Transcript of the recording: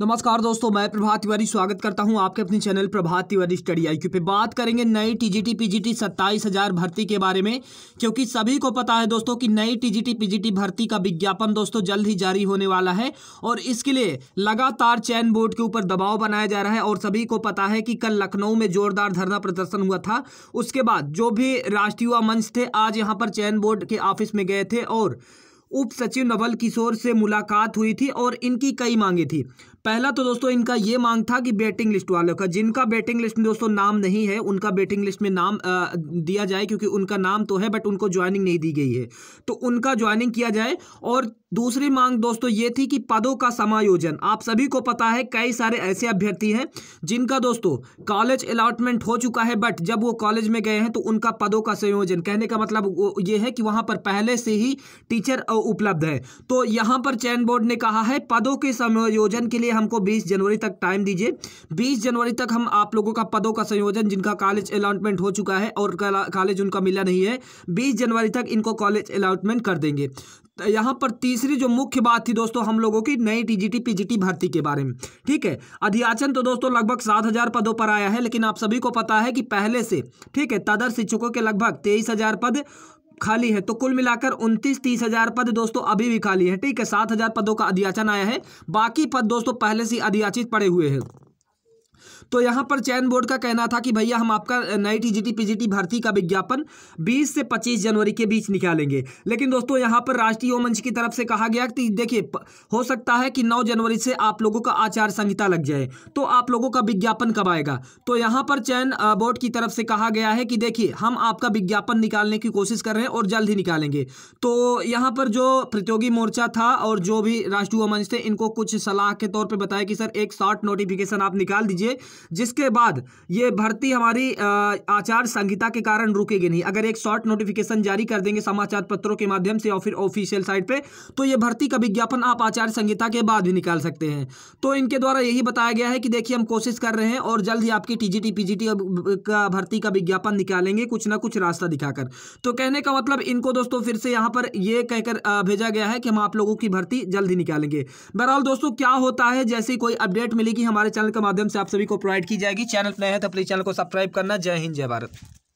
नमस्कार दोस्तों मैं प्रभात तिवारी स्वागत करता हूं आपके अपने channel Prabhat Tiwari study IQ पे बात करेंगे नई टीजीटी पीजीटी सत्ताईस हजार भर्ती के बारे में क्योंकि सभी को पता है दोस्तों कि नई टीजीटी पीजीटी भर्ती का विज्ञापन दोस्तों जल्द ही जारी होने वाला है और इसके लिए लगातार चयन बोर्ड के ऊपर दबाव बनाया जा रहा है और सभी को पता है कि कल लखनऊ में जोरदार धरना प्रदर्शन हुआ था उसके बाद जो भी राष्ट्रीय युवा मंच थे आज यहाँ पर चयन बोर्ड के ऑफिस में गए थे और उप सचिव नवल किशोर से मुलाकात हुई थी और इनकी कई मांगे थी पहला तो दोस्तों इनका ये मांग था कि बेटिंग लिस्ट वालों का जिनका बेटिंग लिस्ट में दोस्तों नाम नहीं है उनका बेटिंग लिस्ट में नाम आ, दिया जाए क्योंकि उनका नाम तो है बट उनको ज्वाइनिंग नहीं दी गई है तो उनका ज्वाइनिंग किया जाए और दूसरी मांग दोस्तों ये थी कि पदों का समायोजन आप सभी को पता है कई सारे ऐसे अभ्यर्थी हैं जिनका दोस्तों कॉलेज अलाटमेंट हो चुका है बट जब वो कॉलेज में गए हैं तो उनका पदों का संयोजन कहने का मतलब ये है कि वहाँ पर पहले से ही टीचर उपलब्ध है तो यहाँ पर चयन बोर्ड ने कहा है पदों के समायोजन के लिए हमको बीस जनवरी तक टाइम दीजिए बीस जनवरी तक हम आप लोगों का पदों का संयोजन जिनका कॉलेज अलाटमेंट हो चुका है और कॉलेज उनका मिला नहीं है बीस जनवरी तक इनको कॉलेज अलाटमेंट कर देंगे तो यहाँ पर तीसरी जो मुख्य बात थी दोस्तों हम लोगों की नई टीजीटी पीजीटी भर्ती के बारे में ठीक है अध्याचन तो दोस्तों लगभग सात हजार पदों पर आया है लेकिन आप सभी को पता है कि पहले से ठीक है तदर शिक्षकों के लगभग तेईस हजार पद खाली है तो कुल मिलाकर उनतीस तीस हजार पद दोस्तों अभी भी खाली है ठीक है सात हजार पदों का अधियाचन आया है बाकी पद दोस्तों पहले से अधियाचित पड़े हुए हैं तो यहाँ पर चयन बोर्ड का कहना था कि भैया हम आपका नई जी पीजीटी भर्ती का विज्ञापन 20 से 25 जनवरी के बीच निकालेंगे लेकिन दोस्तों यहाँ पर राष्ट्रीय मंच की तरफ से कहा गया कि देखिए हो सकता है कि नौ जनवरी से आप लोगों का आचार संहिता लग जाए तो आप लोगों का विज्ञापन कब आएगा तो यहाँ पर चयन बोर्ड की तरफ से कहा गया है कि देखिए हम आपका विज्ञापन निकालने की कोशिश कर रहे हैं और जल्द ही निकालेंगे तो यहाँ पर जो प्रतियोगी मोर्चा था और जो भी राष्ट्रीय मंच थे इनको कुछ सलाह के तौर पर बताया कि सर एक शॉर्ट नोटिफिकेशन आप निकाल दीजिए जिसके बाद ये भर्ती हमारी आचार संहिता के कारण रुकेगी नहीं अगर एक शॉर्ट नोटिफिकेशन जारी कर देंगे समाचार पत्रों के माध्यम से और फिर ऑफिशियल साइट पे तो ये भर्ती का विज्ञापन आप आचार संहिता के बाद भी निकाल सकते हैं तो इनके द्वारा यही बताया गया है कि देखिए हम कोशिश कर रहे हैं और जल्द ही आपकी टी जी का भर्ती का विज्ञापन निकालेंगे कुछ ना कुछ रास्ता दिखाकर तो कहने का मतलब इनको दोस्तों फिर से यहाँ पर ये कहकर भेजा गया है कि हम आप लोगों की भर्ती जल्द ही निकालेंगे बहरहाल दोस्तों क्या होता है जैसे कोई अपडेट मिलेगी हमारे चैनल के माध्यम से आप सभी को प्रोवाइड की जाएगी चैनल नए हैं तो प्लीज़ चैनल को सब्सक्राइब करना जय हिंद जय भारत